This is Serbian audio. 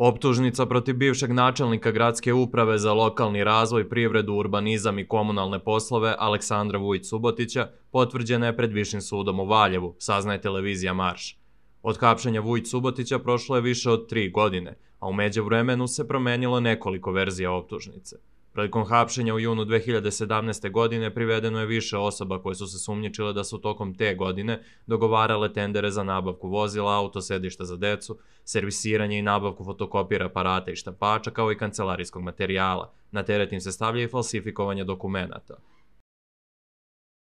Optužnica protiv bivšeg načelnika Gradske uprave za lokalni razvoj, privredu, urbanizam i komunalne poslove Aleksandra Vujić Subotića potvrđena je pred Višim sudom u Valjevu, saznaje televizija Marš. Od hapšenja Vujić Subotića prošlo je više od tri godine, a u vremenu se promenilo nekoliko verzija optužnice. Prilikom hapšenja u junu 2017. godine privedeno je više osoba koje su se sumnjičile da su tokom te godine dogovarale tendere za nabavku vozila, autosedišta za decu, servisiranje i nabavku fotokopira aparata i štampača kao i kancelarijskog materijala. Na teret im se stavlja i falsifikovanje dokumenta.